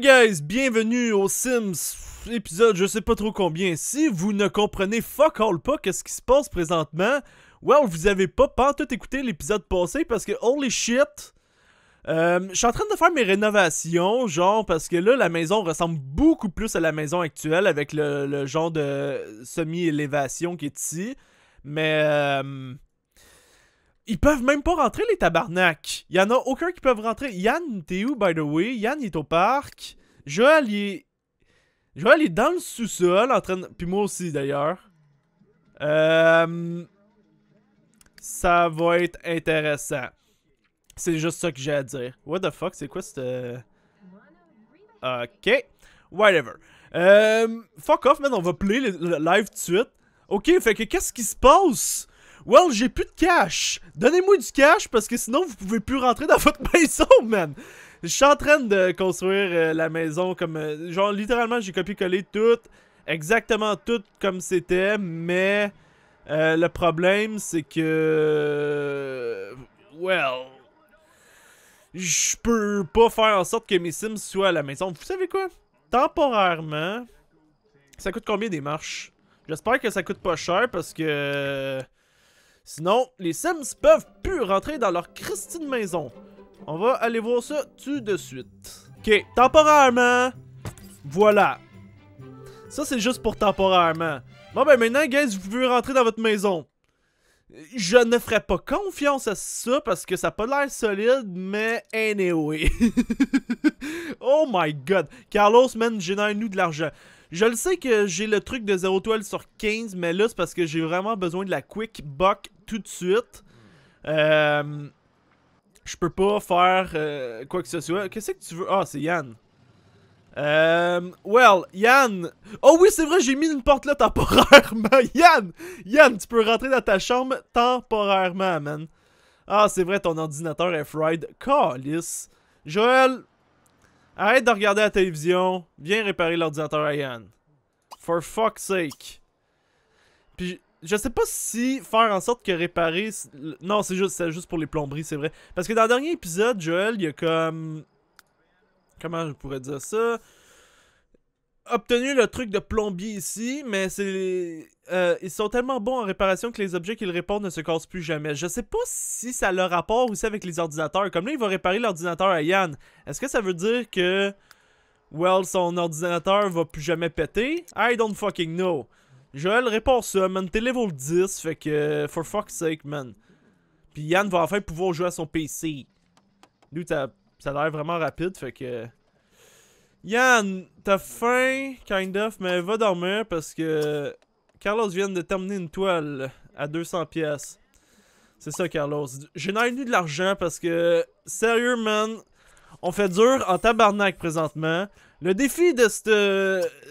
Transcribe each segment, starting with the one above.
guys, bienvenue au Sims épisode je sais pas trop combien. Si vous ne comprenez fuck all pas qu'est-ce qui se passe présentement, well vous avez pas pas tout écouté l'épisode passé parce que holy shit. Euh, je suis en train de faire mes rénovations, genre parce que là la maison ressemble beaucoup plus à la maison actuelle avec le, genre de semi-élévation qui est ici. Mais euh, ils peuvent même pas rentrer, les tabarnaks Il y en a aucun qui peuvent rentrer. Yann, t'es où, by the way? Yann, est au parc. Joël, il est... Joël, est dans le sous-sol, en train de... Puis moi aussi, d'ailleurs. Euh, ça va être intéressant. C'est juste ça que j'ai à dire. What the fuck, c'est quoi cette... Euh, ok. Whatever. Euh... Fuck off, man, on va play le live tout de suite. Ok, fait que qu'est-ce qui se passe? Well, j'ai plus de cash. Donnez-moi du cash parce que sinon vous pouvez plus rentrer dans votre maison, man. Je suis en train de construire euh, la maison comme. Euh, genre, littéralement, j'ai copié-collé tout. Exactement tout comme c'était, mais. Euh, le problème, c'est que. Euh, well. Je peux pas faire en sorte que mes Sims soient à la maison. Vous savez quoi? Temporairement. Ça coûte combien des marches? J'espère que ça coûte pas cher parce que. Sinon, les Sims peuvent plus rentrer dans leur Christine maison. On va aller voir ça tout de suite. Ok, temporairement. Voilà. Ça, c'est juste pour temporairement. Bon, ben maintenant, guys, vous pouvez rentrer dans votre maison. Je ne ferai pas confiance à ça parce que ça n'a pas l'air solide, mais anyway. oh my god. Carlos, man, génère-nous de l'argent. Je le sais que j'ai le truc de 0 toile sur 15, mais là, c'est parce que j'ai vraiment besoin de la quick buck tout de suite. Euh, je peux pas faire euh, quoi que ce soit. Qu'est-ce que tu veux? Ah, c'est Yann. Euh, well, Yann. Oh oui, c'est vrai, j'ai mis une porte là temporairement. Yann, Yann, tu peux rentrer dans ta chambre temporairement, man. Ah, c'est vrai, ton ordinateur est fried. Calice. Joël, Arrête de regarder la télévision. Viens réparer l'ordinateur à For fuck's sake. Puis je sais pas si faire en sorte que réparer. Non, c'est juste, juste pour les plomberies, c'est vrai. Parce que dans le dernier épisode, Joel, il y a comme. Comment je pourrais dire ça obtenu le truc de plombier ici, mais c'est euh, ils sont tellement bons en réparation que les objets qu'ils répondent ne se cassent plus jamais. Je sais pas si ça a le rapport aussi avec les ordinateurs. Comme là, il va réparer l'ordinateur à Yann. Est-ce que ça veut dire que... Well, son ordinateur va plus jamais péter? I don't fucking know. Joël, répare ça, man. T'es level 10, fait que... For fuck's sake, man. Puis Yann va enfin pouvoir jouer à son PC. Lui, ça, ça a l'air vraiment rapide, fait que... Yann, t'as faim, kind of, mais va dormir parce que Carlos vient de terminer une toile à 200 pièces. C'est ça, Carlos. J'ai eu de l'argent parce que, sérieux, man, on fait dur en tabarnak présentement. Le défi de,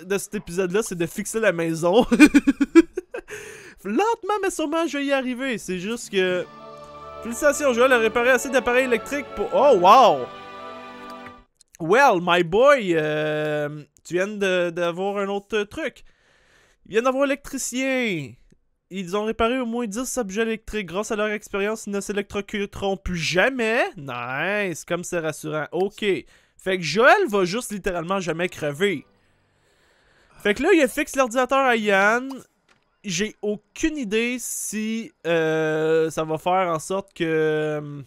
de cet épisode-là, c'est de fixer la maison. Lentement, mais sûrement, je vais y arriver. C'est juste que... Félicitations, Joël a réparé assez d'appareils électriques pour... Oh, wow! Well, my boy, euh, tu viens d'avoir un autre truc. Il viennent d'avoir électricien. Ils ont réparé au moins 10 objets électriques. Grâce à leur expérience, ils ne s'électrocuteront plus jamais. Nice, comme c'est rassurant. Ok. Fait que Joël va juste littéralement jamais crever. Fait que là, il fixe l'ordinateur à Yann. J'ai aucune idée si euh, ça va faire en sorte que... Hum,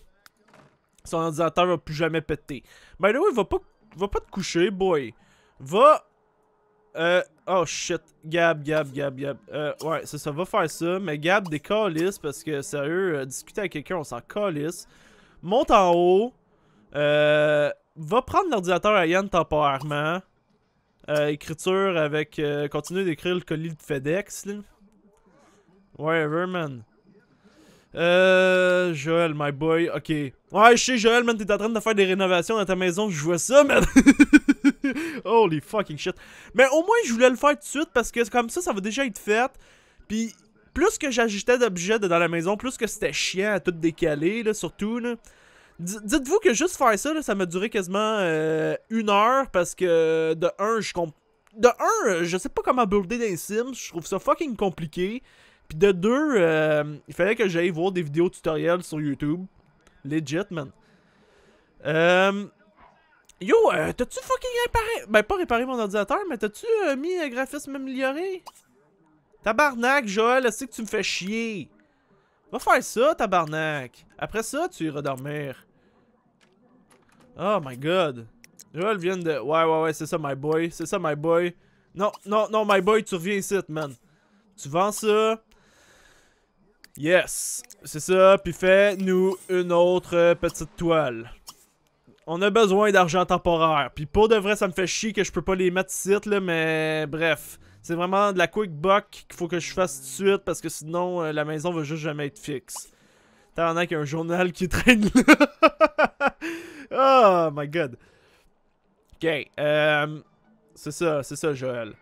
son ordinateur va plus jamais péter. By the way, va pas, va pas te coucher, boy. Va... Euh, oh shit. Gab, Gab, Gab, Gab. Euh, ouais, ça, va faire ça. Mais Gab, colis, parce que, sérieux, euh, discuter avec quelqu'un, on s'en colisse. Monte en haut. va prendre l'ordinateur à Yann temporairement. Euh, écriture avec... Euh, continue d'écrire le colis de FedEx, là. Whatever, man. Euh. Joël, my boy. Ok. Ouais, je sais, Joël, man, t'es en train de faire des rénovations dans ta maison. Je vois ça, mais Holy fucking shit. Mais au moins, je voulais le faire tout de suite parce que comme ça, ça va déjà être fait. Puis, plus que j'ajoutais d'objets dans la maison, plus que c'était chiant à tout décaler, là, surtout, Dites-vous que juste faire ça, ça m'a duré quasiment euh, une heure parce que de un, je compte de un, je sais pas comment builder des Sims, je trouve ça fucking compliqué. Pis de deux, euh, il fallait que j'aille voir des vidéos tutoriels sur YouTube. Legit, man. Euh, yo, euh, t'as-tu fucking réparé... Ben, pas réparé mon ordinateur, mais t'as-tu mis un graphisme amélioré? Tabarnak, Joël, c'est que tu me fais chier. Va faire ça, tabarnak. Après ça, tu iras dormir. Oh my god. Joël vient de... Ouais, ouais, ouais, c'est ça, my boy. C'est ça, my boy. Non, non, non, my boy, tu reviens ici, man. Tu vends ça. Yes, c'est ça. Puis fais-nous une autre euh, petite toile. On a besoin d'argent temporaire. Puis pour de vrai, ça me fait chier que je peux pas les mettre ici, là, mais bref. C'est vraiment de la quick buck qu'il faut que je fasse tout de suite parce que sinon, euh, la maison va juste jamais être fixe. T'en a qu'un journal qui traîne là. oh my god. Ok, euh, c'est ça, c'est ça, Joël.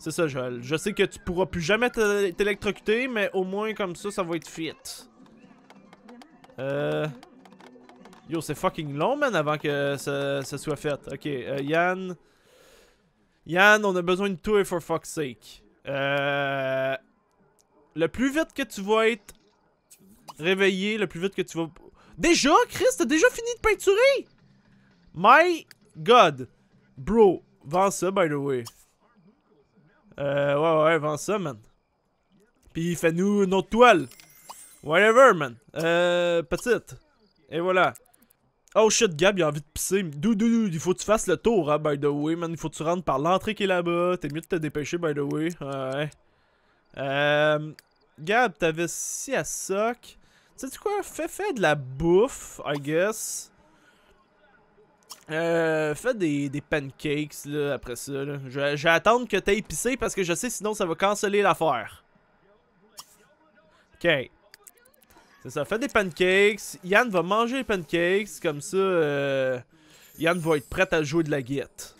C'est ça, Joel, Je sais que tu pourras plus jamais t'électrocuter, mais au moins comme ça, ça va être fit. Euh... Yo, c'est fucking long, man, avant que ça, soit fait. Ok, euh, Yann... Yann, on a besoin de toi, for fuck's sake. Euh... Le plus vite que tu vas être réveillé, le plus vite que tu vas... Déjà, Chris, t'as déjà fini de peinturer? My God. Bro, vends ça, by the way. Euh, ouais, ouais, vends ça, man. Puis fais-nous une autre toile. Whatever, man. Euh, petite. Et voilà. Oh shit, Gab, il a envie de pisser. Dou, dou, il faut que tu fasses le tour, hein, by the way, man. Il faut que tu rentres par l'entrée qui est là-bas. T'es mieux de te dépêcher, by the way. Ouais. Euh, Gab, t'avais si à soc. Sais-tu quoi? Fais, fais de la bouffe, I guess. Euh, fais des, pancakes après ça. Je, vais attendre que t'aies épicé parce que je sais sinon ça va canceller l'affaire. Ok. C'est ça, fais des pancakes. Yann va manger les pancakes. Comme ça, euh, Yann va être prêt à jouer de la guette.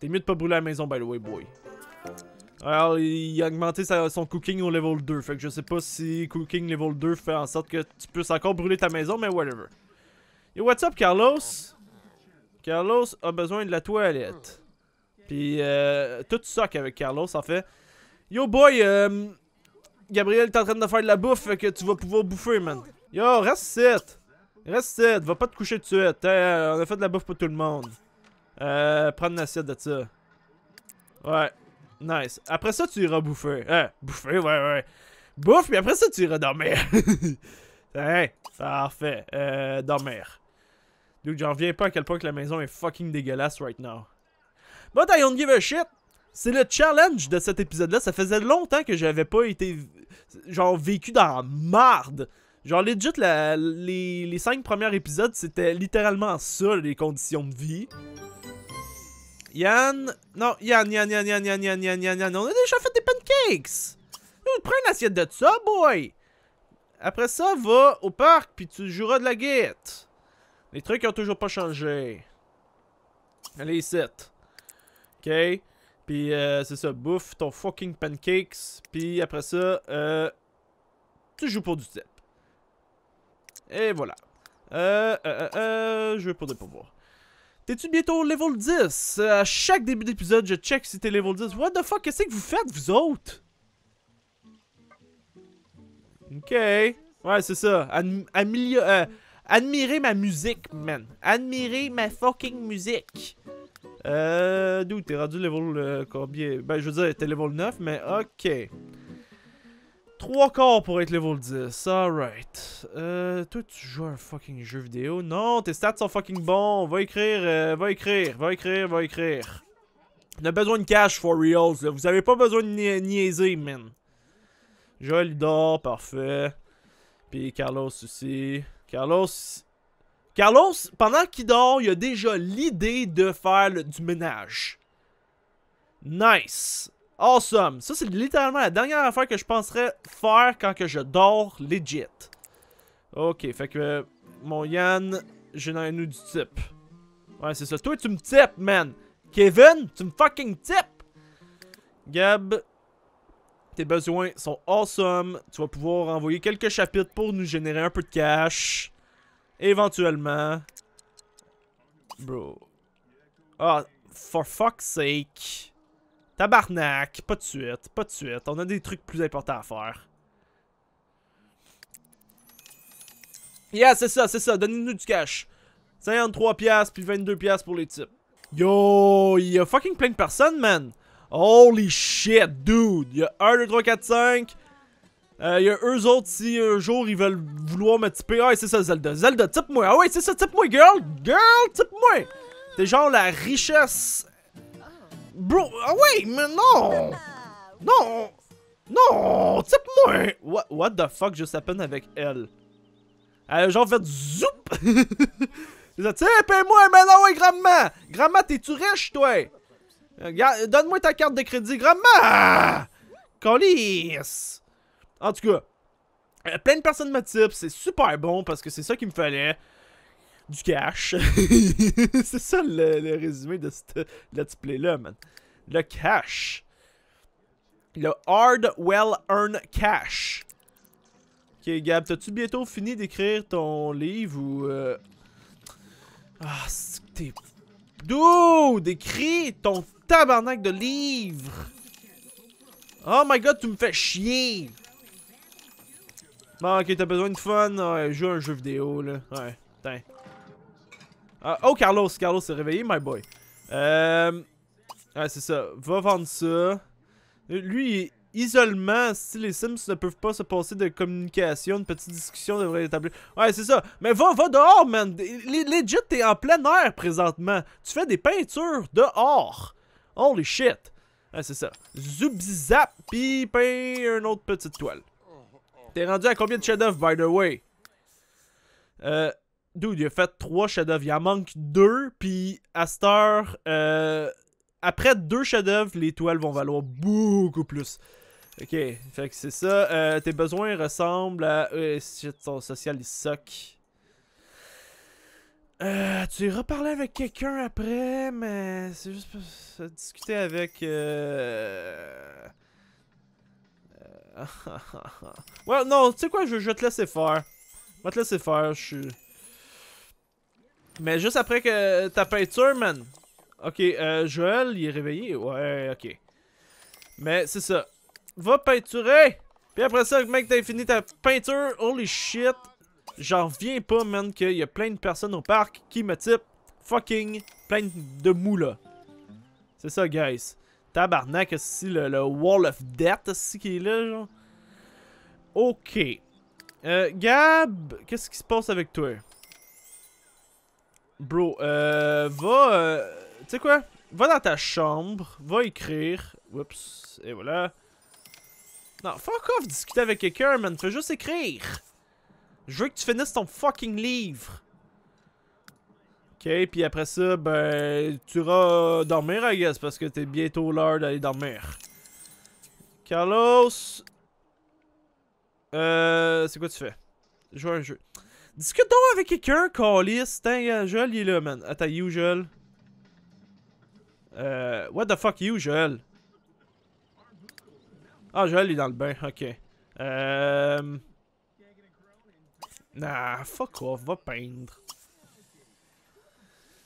T'es mieux de pas brûler la maison, by the way, boy. Alors, il a augmenté son cooking au level 2. Fait que je sais pas si cooking level 2 fait en sorte que tu puisses encore brûler ta maison, mais whatever. Et what's up, Carlos? Carlos a besoin de la toilette. Puis euh, tout ça avec Carlos, en fait. Yo boy, euh, Gabriel t'es en train de faire de la bouffe que tu vas pouvoir bouffer, man. Yo, reste 7. Reste 7, va pas te coucher tout de suite. Euh, on a fait de la bouffe pour tout le monde. Euh, prendre une assiette de ça. Ouais, nice. Après ça, tu iras bouffer. Hein? bouffer, ouais, ouais. Bouffe, puis après ça, tu iras dormir. hein, parfait. Euh, dormir j'en reviens pas à quel point que la maison est fucking dégueulasse right now. But I don't give a shit! C'est le challenge de cet épisode-là. Ça faisait longtemps que j'avais pas été, genre, vécu dans la marde. Genre, legit, les, les cinq premiers épisodes, c'était littéralement ça, les conditions de vie. Yann... Non, Yann, Yann, Yann, Yann, Yann, Yann, Yann, Yann, Yann, on a déjà fait des pancakes! Prends une assiette de ça, boy! Après ça, va au parc, puis tu joueras de la guette. Les trucs ont toujours pas changé. Allez, sites. Ok. Puis euh, c'est ça, bouffe ton fucking pancakes. Puis après ça, euh, tu joues pour du type Et voilà. Euh, euh, euh, euh je vais pour des pouvoir' T'es-tu bientôt level 10? À chaque début d'épisode, je check si t'es level 10. What the fuck, qu'est-ce que vous faites, vous autres? Ok. Ouais, c'est ça. à Euh, Admirez ma musique, man. Admirez ma fucking musique. Euh. D'où t'es rendu level euh, combien Ben, je veux dire, t'es level 9, mais ok. Trois corps pour être level 10. Alright. Euh. Toi, tu joues un fucking jeu vidéo. Non, tes stats sont fucking bons. Va écrire, euh, va écrire, va écrire, va écrire. On a besoin de cash for reals, là. Vous avez pas besoin de niaiser, man. Joli d'or, parfait. Puis Carlos aussi. Carlos. Carlos, pendant qu'il dort, il a déjà l'idée de faire du ménage. Nice. Awesome. Ça, c'est littéralement la dernière affaire que je penserais faire quand que je dors legit. Ok, fait que mon Yann, j'ai un nous du type. Ouais, c'est ça. Toi, tu me types, man. Kevin, tu me fucking tip. Gab, tes besoins sont awesome. Tu vas pouvoir envoyer quelques chapitres pour nous générer un peu de cash. Éventuellement. Bro. Ah, for fuck's sake. Tabarnak. Pas de suite. Pas de suite. On a des trucs plus importants à faire. Yeah, c'est ça, c'est ça. Donnez-nous du cash. 53$ puis 22$ pour les types. Yo, il y a fucking plein de personnes, man. Holy shit, dude! y'a y a 1, 2, 3, 4, 5. Euh, il y a eux autres, si un jour ils veulent vouloir me typer. Ah, c'est ça, Zelda. Zelda, type-moi. Ah ouais, c'est ça, type-moi, girl. Girl, type-moi. T'es genre la richesse. Bro, ah ouais, mais non. Non. Non, type-moi. What, what the fuck, just happened avec elle. Elle a genre fait zoup. Ils ont moi mais non, ouais, grand mère grand mère t'es-tu riche, toi? Donne-moi ta carte de crédit, grand-mère! Colis! En tout cas, euh, plein de personnes me c'est super bon parce que c'est ça qu'il me fallait. Du cash. c'est ça le, résumé de ce let's play-là, man. Le cash. Le hard well earned cash. Ok, Gab, t'as-tu bientôt fini d'écrire ton livre ou. Euh, ah, t'es. Dude, d'écrire ton tabarnak de livres! Oh my god, tu me fais chier! Bon, ok, t'as besoin de fun. Ouais, joue un jeu vidéo, là. Ouais, ah, oh, Carlos, Carlos s'est réveillé, my boy. Euh... Ouais, c'est ça. Va vendre ça. Lui, isolement, si les Sims ne peuvent pas se passer de communication, une petite discussion devrait établir. Ouais, c'est ça. Mais va, va dehors, man. Legit, t'es en plein air présentement. Tu fais des peintures dehors. Holy shit! Ah, c'est ça. Zubzap, pis une autre petite toile. T'es rendu à combien de chefs-d'œuvre, by the way? Euh, dude, il a fait 3 chefs-d'œuvre. Il en manque 2, puis à euh, après 2 chefs-d'œuvre, les toiles vont valoir beaucoup plus. Ok, fait que c'est ça. Euh, tes besoins ressemblent à. Euh, son social, il suck. Euh, tu iras parler avec quelqu'un après, mais c'est juste pour discuter avec. Euh... euh well, non, tu sais quoi, je, je, vais te laisser faire. Je vais te laisser faire, je suis. Mais juste après que ta peinture, man. Ok, euh, Joël, il est réveillé. Ouais, ok. Mais c'est ça. Va peinturer! Puis après ça, mec, t'as fini ta peinture. Holy shit! j'en reviens pas, man, qu'il y a plein de personnes au parc qui me typent fucking plein de moules C'est ça, guys. Tabarnak, si le, le, Wall of Death, aussi qui est là, genre. Ok. Euh, Gab, qu'est-ce qui se passe avec toi? Bro, euh, va... Euh, tu sais quoi? Va dans ta chambre, va écrire. Oups, et voilà. Non, fuck off, discuter avec quelqu'un, man. Fais juste écrire. Je veux que tu finisses ton fucking livre. Ok, puis après ça, ben, tu iras dormir, I guess, parce que t'es bientôt l'heure d'aller dormir. Carlos. Euh, c'est quoi tu fais? Joue un jeu. Discutons avec quelqu'un, Carlis. Tiens, euh, Joel, il est là, man. Attends, usual. Euh, what the fuck, Joel? Ah, Joel, il est dans le bain, ok. Euh. Nah, fuck off, va peindre.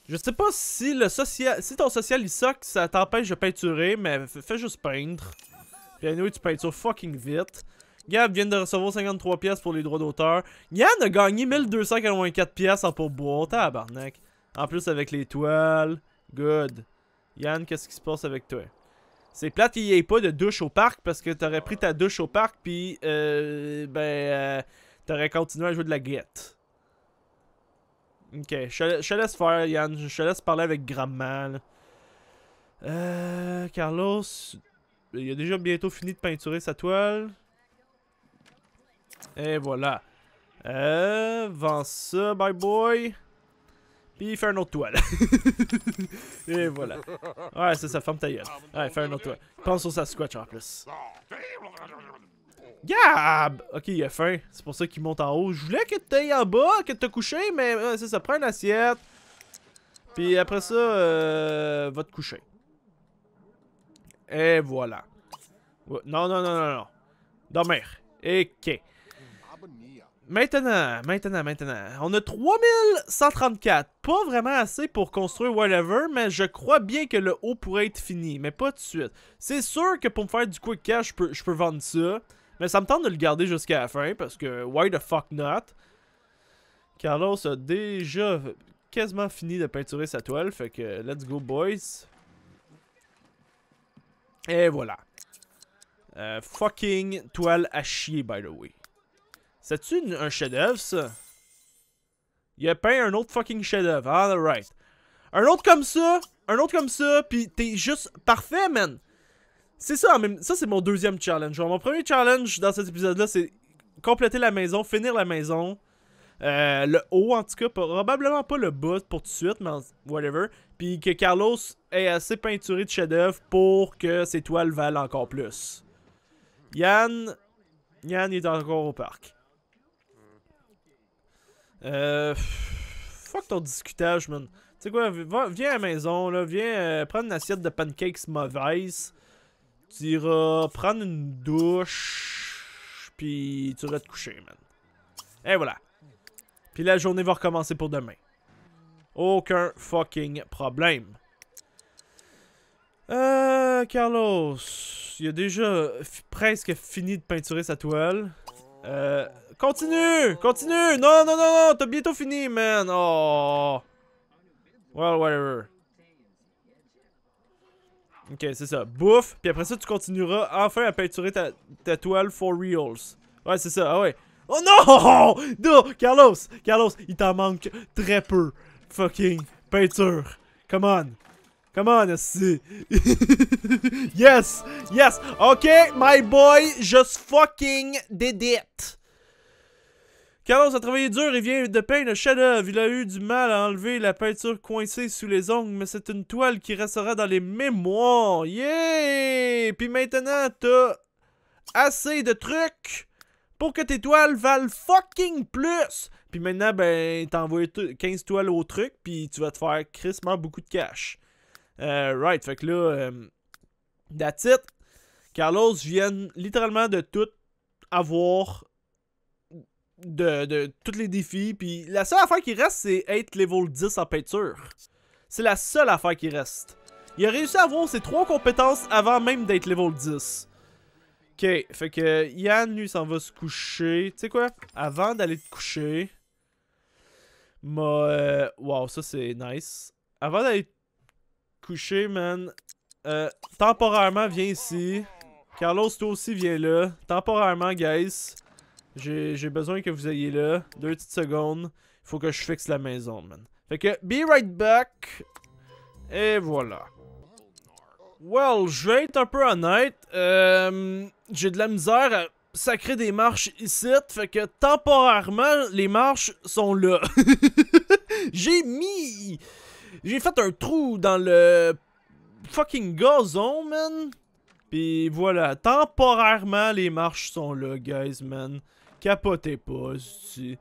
Je sais pas si le social, si ton social il soque, ça t'empêche de peinturer, mais fais juste peindre. Puis anyway, tu peintures fucking vite. Gab vient de recevoir 53 pièces pour les droits d'auteur. Yann a gagné 1284 pièces en pourboire. Tabarnak. En plus avec les toiles. Good. Yann, qu'est-ce qui se passe avec toi? C'est plate qu'il n'y ait pas de douche au parc parce que t'aurais pris ta douche au parc puis euh, ben euh, t'aurais continuer à jouer de la guette. Ok, je, te laisse faire, Yann. Je, te laisse parler avec Gramman. Euh, Carlos, il a déjà bientôt fini de peinturer sa toile. Et voilà. Euh, vends ça, bye boy. Puis fais une autre toile. Et voilà. Ouais, c'est ça, ferme ta gueule. Ouais, fais une autre toile. Pense au Sasquatch en plus. Gab! Ok, il a faim. C'est pour ça qu'il monte en haut. Je voulais que tu ailles en bas, que tu te couché, mais euh, c'est ça. prend une assiette. Puis après ça, euh, va te coucher. Et voilà. Non, non, non, non, non. Dormir. Ok. Maintenant, maintenant, maintenant. On a 3134. Pas vraiment assez pour construire whatever, mais je crois bien que le haut pourrait être fini. Mais pas tout de suite. C'est sûr que pour me faire du quick cash, peux, je peux vendre ça. Mais ça me tente de le garder jusqu'à la fin parce que why the fuck not? Carlos a déjà quasiment fini de peinturer sa toile, fait que let's go boys. Et voilà. Euh, fucking toile à chier, by the way. C'est-tu un chef-d'œuvre, ça? Il a peint un autre fucking chef-d'œuvre. Alright. Ah, un autre comme ça, un autre comme ça, puis t'es juste parfait, man. C'est ça, même, ça c'est mon deuxième challenge. mon premier challenge dans cet épisode-là, c'est compléter la maison, finir la maison. Euh, le haut en tout cas, probablement pas le bas pour tout de suite, mais whatever. Puis que Carlos est assez peinturé de chef-d'œuvre pour que ses toiles valent encore plus. Yann, Yann est encore au parc. Euh, fuck ton discutage, man. Tu sais quoi, viens à la maison, là, viens euh, prendre une assiette de pancakes mauvaises. Tu iras prendre une douche, puis tu iras te coucher, man. Et voilà. Puis la journée va recommencer pour demain. Aucun fucking problème. Euh, Carlos, il a déjà presque fini de peinturer sa toile. Euh, continue! Continue! Non, non, non, non! T'as bientôt fini, man! Oh! Well, whatever. Ok, c'est ça. Bouffe, puis après ça, tu continueras enfin à peinturer ta, toile for reals. Ouais, c'est ça. Ah ouais. Oh non! Non! Carlos! Carlos, il t'en manque très peu. Fucking peinture. Come on. Come on, yes! Yes! Ok, my boy, just fucking did it. Carlos a travaillé dur et vient de peindre le chef-d'œuvre. Il a eu du mal à enlever la peinture coincée sous les ongles, mais c'est une toile qui restera dans les mémoires. Yeah! Puis maintenant, t'as assez de trucs pour que tes toiles valent fucking plus. Puis maintenant, ben, envoyé 15 toiles au truc, puis tu vas te faire crissement beaucoup de cash. Euh, right, fait que là, euh, that's it. Carlos vient littéralement de tout avoir de, tous les défis. Puis la seule affaire qui reste, c'est être level 10 en peinture. C'est la seule affaire qui reste. Il a réussi à avoir ses trois compétences avant même d'être level 10. Ok, fait que Yann, lui, s'en va se coucher. Tu sais quoi? Avant d'aller te coucher... M'a euh, wow, ça c'est nice. Avant d'aller te coucher, man... Euh, temporairement, viens ici. Carlos, toi aussi, viens là. Temporairement, guys. J'ai besoin que vous ayez là. Deux petites secondes. Il faut que je fixe la maison, man. Fait que, be right back. Et voilà. Well, je vais être un peu honnête. Euh, J'ai de la misère à sacrer des marches ici. Fait que, temporairement, les marches sont là. J'ai mis... J'ai fait un trou dans le fucking gazon, man. Pis voilà, temporairement, les marches sont là, guys, man. Capotez pas, si.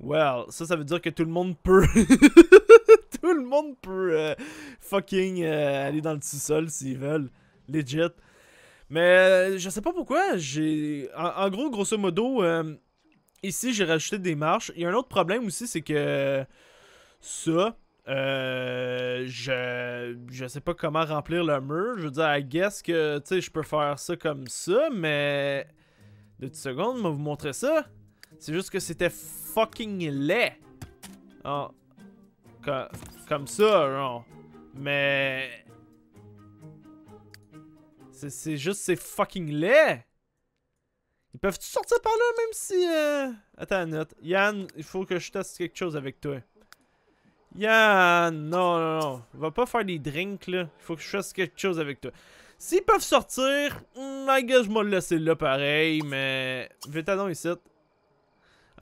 Well, ça, ça veut dire que tout le monde peut. tout le monde peut euh, fucking euh, aller dans le sous-sol s'ils veulent. Legit. Mais euh, je sais pas pourquoi. J'ai. En, gros, grosso modo, ici, j'ai rajouté des marches. Il y a un autre problème aussi, c'est que. Ça. je, je sais pas comment remplir le mur. Je veux dire, I guess que, tu sais, je peux faire ça comme ça, mais deux secondes, vais vous montrer ça. C'est juste que c'était fucking laid. Oh. comme ça, non. Mais... C'est juste, c'est fucking laid. Ils peuvent-tu sortir par là, même si... Euh, attends, Yann, il faut que je teste quelque chose avec toi. Yann, non, non, non. Va pas faire des drinks, là. Il faut que je teste quelque chose avec toi. S'ils peuvent sortir, my hmm, god, je vais le laisser là pareil, mais. Vite ici.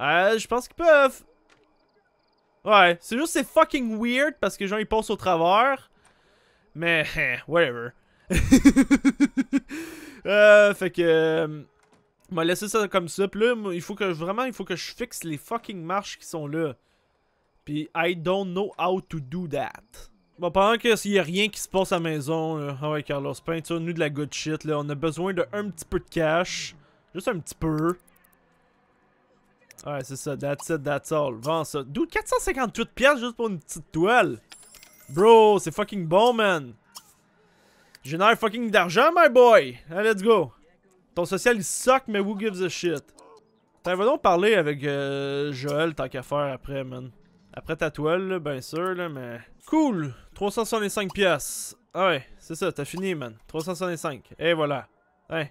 Euh, je pense qu'ils peuvent. Ouais, c'est juste c'est fucking weird parce que genre ils passent au travers. Mais, whatever. euh, fait que. Je hmm, m'a laissé ça comme ça. Puis là, il faut que vraiment, il faut que je fixe les fucking marches qui sont là. Puis I don't know how to do that. Bon, pendant que s'il n'y a rien qui se passe à la maison, euh, ah ouais, Carlos, peinture-nous de la good shit, là. On a besoin de un petit peu de cash. Juste un petit peu. Ouais, c'est ça. That's it, that's all. Vends ça. D'où 458 pièces juste pour une petite toile. Bro, c'est fucking bon, man. Génère fucking d'argent, my boy. Allez, let's go. Ton social, il suck, mais who gives a shit? T'as va donc parler avec euh, Joël tant qu'à faire après, man. Après ta toile, bien sûr, là, mais... Cool! 365 pièces Ah ouais, c'est ça, t'as fini, man. 365. Et voilà. Hein.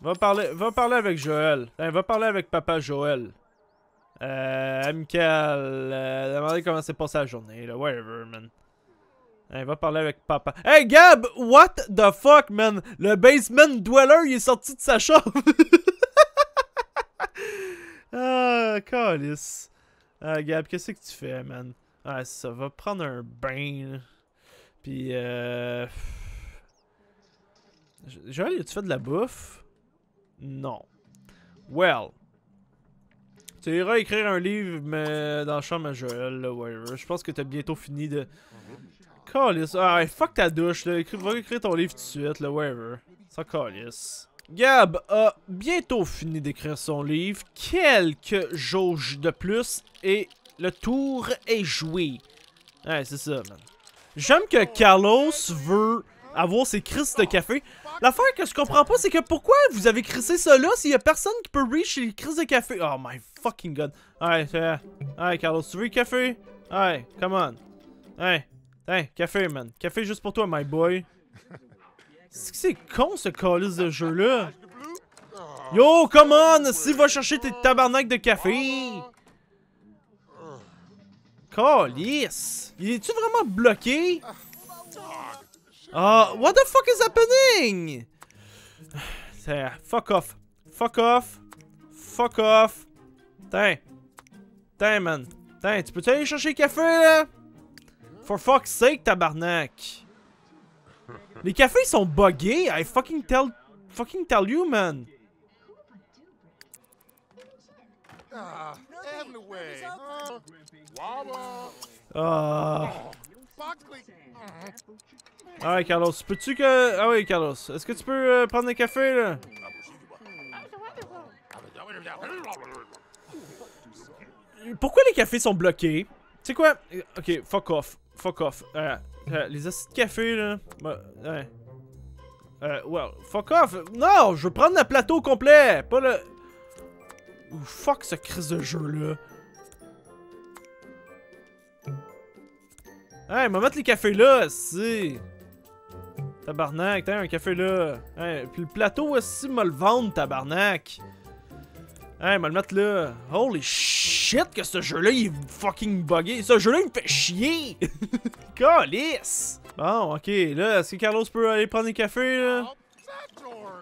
Va parler, va parler avec Joël. Hein, va parler avec papa Joël. Euh, amical. Euh, demandez comment s'est passée la journée, là. Whatever, man. Hein, va parler avec papa. Hey, Gab! What the fuck, man? Le basement dweller, il est sorti de sa chambre! ah, calice. Ah, Gab, qu'est-ce que tu fais, man? Ah, ça va prendre un bain. Puis, euh. Joël, as-tu fait de la bouffe? Non. Well. Tu iras écrire un livre mais dans le chambre à Joël, là, whatever. Je pense que t'as bientôt fini de. Callus! Ah, fuck ta douche, là. Va écrire ton livre tout de suite, là, whatever. Ça callus. Gab a bientôt fini d'écrire son livre, quelques jauges de plus et le tour est joué. Ouais, c'est ça, man. J'aime que Carlos veut avoir ses crises de café. L'affaire que je comprends pas, c'est que pourquoi vous avez crissé ça là s'il y a personne qui peut reach les crises de café? Oh my fucking god. Ouais, ouais, Carlos, tu veux le café? Ouais, come on. Ouais, Ouais, café, man. Café juste pour toi, my boy. C'est con ce calice de jeu-là. Yo, come on! Si va chercher tes tabarnak de café! Calice! Il est-tu vraiment bloqué? Ah, what the fuck is happening? Fuck off. Fuck off. Fuck off. Tiens. Tiens, man. Tiens, tu peux-tu aller chercher le café, là? For fuck's sake, tabarnak. Les cafés sont buggés, I fucking tell fucking tell you man. Ah, ah. ah Carlos, peux-tu que... Ah oui, Carlos, est-ce que tu peux euh, prendre des cafés là? Pourquoi les cafés sont bloqués? Tu sais quoi? Euh, ok, fuck off. Fuck off. Euh, euh, les acides de café, là. Bah, ouais. Euh, well, fuck off. Non, je veux prendre le plateau complet. Pas le... Ou fuck ce crise de jeu-là. Hey, m'a mettre les cafés là, si. Tabarnak, t'as un café là. Hey, puis le plateau aussi, m'a le vendre, tabarnak. Hey mais le mettre là. Holy shit, que ce jeu-là, il est fucking buggé. Ce jeu-là, il me fait chier. Calice. Bon, ok, là, est-ce que Carlos peut aller prendre un café, là? Oh,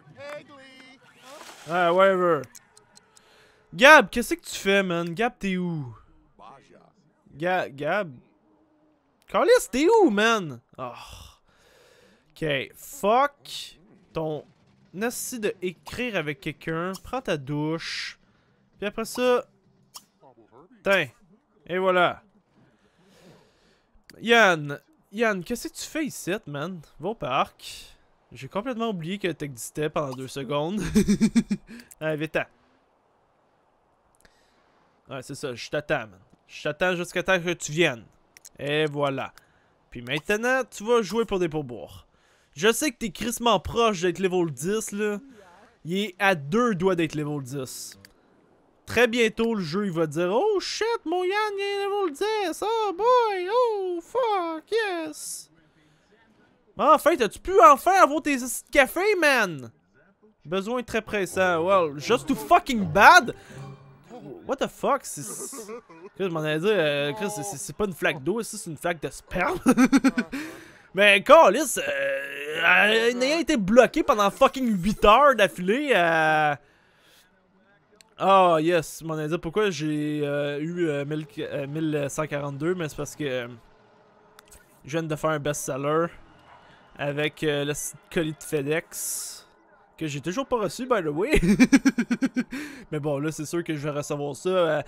ah, whatever. Gab, qu'est-ce que tu fais, man? Gab, t'es où? Gab, Gab? Carlis, t'es où, man? Ah. Ok, fuck ton nasty de écrire avec quelqu'un. Prends ta douche. Puis après ça... Tiens. Et voilà. Yann. Yann, qu'est-ce que tu fais ici, man? Vos au parc. J'ai complètement oublié que t'existais pendant deux secondes. Allez, vite Ouais, c'est ça. Je t'attends, man. Je t'attends jusqu'à temps que tu viennes. Et voilà. Puis maintenant, tu vas jouer pour des pourboires. Je sais que t'es crissement proche d'être level 10, là. Il est à deux doigts d'être level 10 très bientôt, le jeu, il va dire « Oh shit, mon Yann vient de vous le dire, oh, boy, oh, fuck, yes! » Enfin, t'as-tu pu enfin avoir tes café, man? Besoin très pressant. Well, just too fucking bad? What the fuck? C'est... Je m'en allais dire, euh, Chris, c'est pas une flaque d'eau, c'est une flaque de sperme. Mais Carlis, euh, euh été bloqué pendant fucking 8 heures d'affilée euh, ah, oh, yes, mon dit Pourquoi j'ai euh, eu 1142 euh, euh, Mais c'est parce que je viens de faire un best-seller avec le colis de FedEx que j'ai toujours pas reçu, by the way. mais bon, là, c'est sûr que je vais recevoir ça.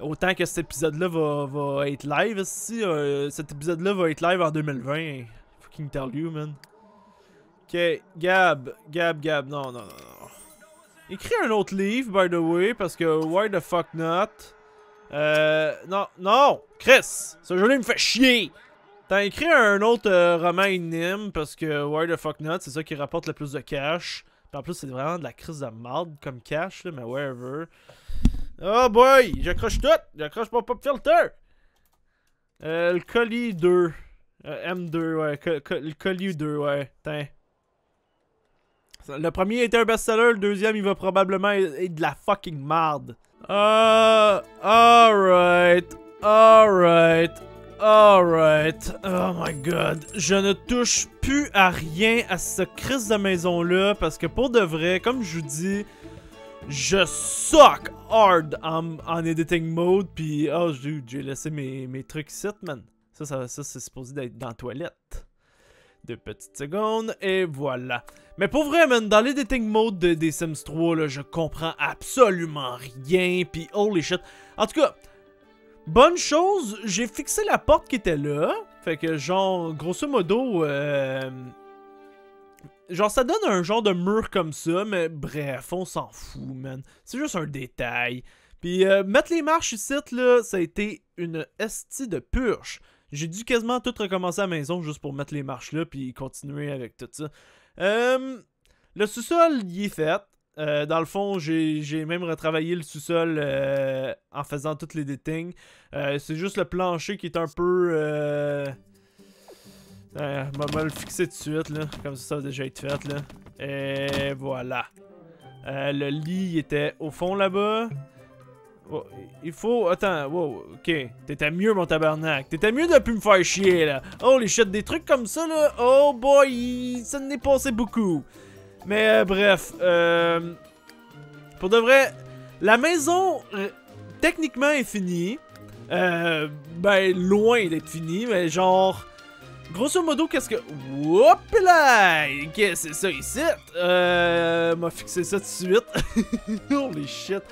autant que cet épisode-là va, être live. Si cet épisode-là va être live en 2020, fucking tell you, man. Ok, Gab, Gab, Gab, non, non, non. Écris un autre livre, by the way, parce que why the fuck not? Euh. Non, non! Chris! Ce jeu-là me fait chier! T'as écrit un autre euh, roman énime parce que why the fuck not? C'est ça qui rapporte le plus de cash. en plus, c'est vraiment de la crise de marde comme cash, là, mais whatever Oh boy! J'accroche tout! J'accroche pas pop filter! Euh, le colis 2. Euh, M2, ouais. le colis 2, ouais. Tiens. Le premier était un best-seller, le deuxième, il va probablement être de la fucking marde. Ah... Alright. Alright. Alright. Oh my god. Je ne touche plus à rien à ce crise de maison-là parce que pour de vrai, comme je vous dis, je suck hard en, editing mode. Puis, oh, j'ai laissé mes, mes trucs ici, man. Ça, ça, ça c'est supposé d'être dans la toilette. Deux petites secondes, et voilà. Mais pour vrai, man, dans l'editing mode des Sims 3, là, je comprends absolument rien, puis holy shit. En tout cas, bonne chose, j'ai fixé la porte qui était là. Fait que, genre, grosso modo, euh, Genre, ça donne un genre de mur comme ça, mais bref, on s'en fout, man. C'est juste un détail. Puis, euh, mettre les marches ici, là, ça a été une estie de purge. J'ai dû quasiment tout recommencer à maison juste pour mettre les marches là puis continuer avec tout ça. Euh, le sous-sol, il est fait. Euh, dans le fond, j'ai même retravaillé le sous-sol euh, en faisant toutes les détings. C'est juste le plancher qui est un peu... Euh... on va le fixer de suite, là. comme ça, ça va déjà été fait. Là. Et voilà. le lit était au fond là-bas. Oh, il faut... Attends, wow, ok. T'étais mieux, mon tabarnak. T'étais mieux de plus me faire chier, là. Oh, les shots des trucs comme ça, là. Oh, boy, ça n'est assez beaucoup. Mais euh, bref, euh... Pour de vrai, la maison, euh, techniquement, est finie. Euh, ben, loin d'être finie, mais genre... Grosso modo, qu'est-ce que... whoop là! Qu'est-ce que c'est ça ici? Euh... M'a fixé ça tout de suite. les shit.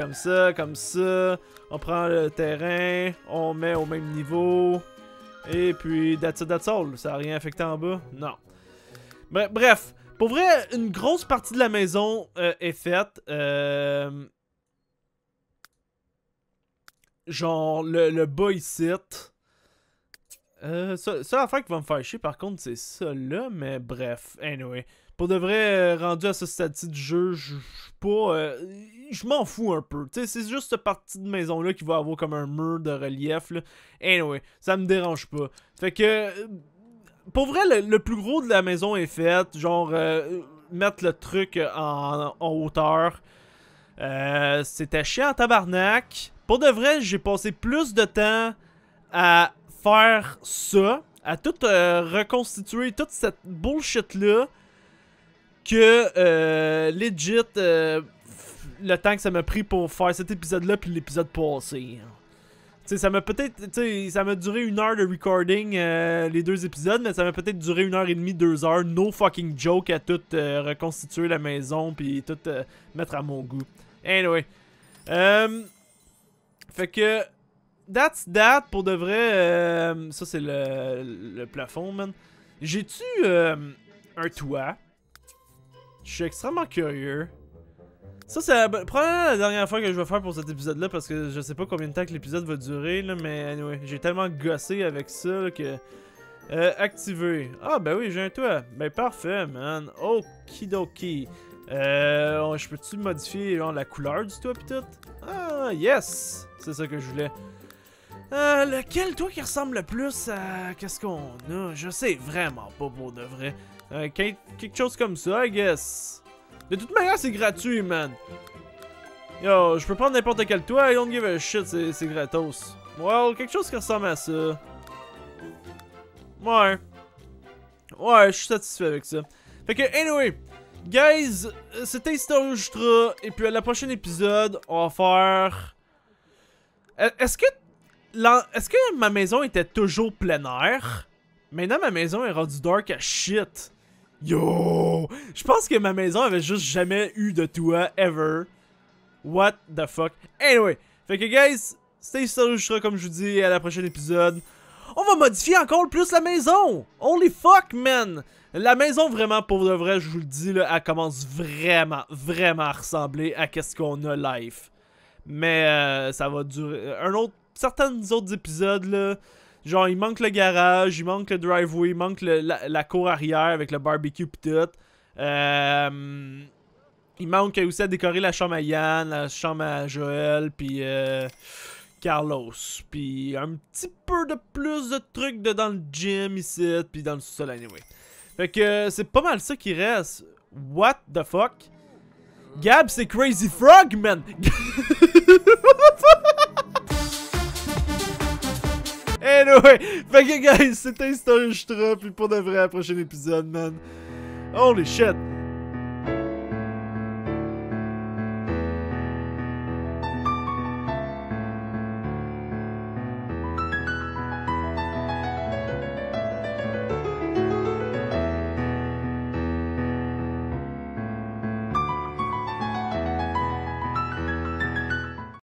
Comme ça, comme ça. On prend le terrain, on met au même niveau. Et puis, that's it, that's all. Ça n'a rien affecté en bas? Non. Bref, pour vrai, une grosse partie de la maison euh, est faite. Euh, genre, le, bas euh, ça, ça, la fin qui va me faire chier, par contre, c'est ça là, mais bref. Anyway pour de vrai, euh, rendu à ce statut du jeu, je pas. Euh, je m'en fous un peu. c'est juste cette partie de maison-là qui va avoir comme un mur de relief. Là. Anyway, ça me dérange pas. Fait que. Euh, pour vrai, le, plus gros de la maison est fait. Genre, mettre le truc en, hauteur. C'était chiant en tabarnak. Pour de vrai, j'ai passé plus de temps à faire ça. À tout reconstituer toute cette bullshit-là que euh, legit euh, le temps que ça m'a pris pour faire cet épisode là puis l'épisode passé. Hein. T'sais, ça m'a peut-être ça m'a duré une heure de recording euh, les deux épisodes mais ça m'a peut-être duré une heure et demie deux heures no fucking joke à tout euh, reconstituer la maison puis tout mettre à mon goût anyway fait que that's that pour de vrai ça c'est le, plafond man j'ai tu un toit je suis extrêmement curieux. Ça, c'est la... probablement la dernière fois que je vais faire pour cet épisode-là parce que je sais pas combien de temps que l'épisode va durer, là, mais anyway, j'ai tellement gossé avec ça que. Euh, activer. Ah, ben oui, j'ai un toit. Ben parfait, man. Okidoki. Euh, je peux-tu modifier la couleur du toit pis tout? Ah, yes! C'est ça que je voulais. Euh, lequel, toi, qui ressemble le plus à... Qu'est-ce qu'on a? Je sais vraiment pas pour de vrai. Euh, quelque chose comme ça, I guess. De toute manière, c'est gratuit, man. Yo, je peux prendre n'importe quel toit, I don't give a shit, c'est gratos. Well, quelque chose qui ressemble à ça. Ouais. Ouais, je suis satisfait avec ça. Fait que, anyway, guys, c'était Histoire et puis à la prochaine épisode, on va faire... E-, est-ce que est-ce que ma maison était toujours plein air? Maintenant, ma maison est rendue dark à shit. Yo! Je pense que ma maison avait juste jamais eu de toit, ever. What the fuck? Anyway, fait que guys, c'était ça, comme je vous dis à la prochaine épisode. On va modifier encore plus la maison! Holy fuck, man! La maison, vraiment, pour de vrai, je vous le dis, là, elle commence vraiment, vraiment à ressembler à qu'est-ce qu'on a live. Mais euh, ça va durer... Un autre certains autres épisodes, là, genre, il manque le garage, il manque le driveway, il manque la, cour arrière avec le barbecue pis tout. Euh, il manque aussi à décorer la chambre à Yann, la chambre à Joël, puis euh, Carlos. Puis un petit peu de plus de trucs de dans le gym ici, puis dans le sous-sol anyway. Fait que c'est pas mal ça qui reste. What the fuck? Gab, c'est Crazy Frog, man! Anyway, fait que guys, c'était Stone Ultra, puis pour de vrai, prochain épisode, man. Holy shit!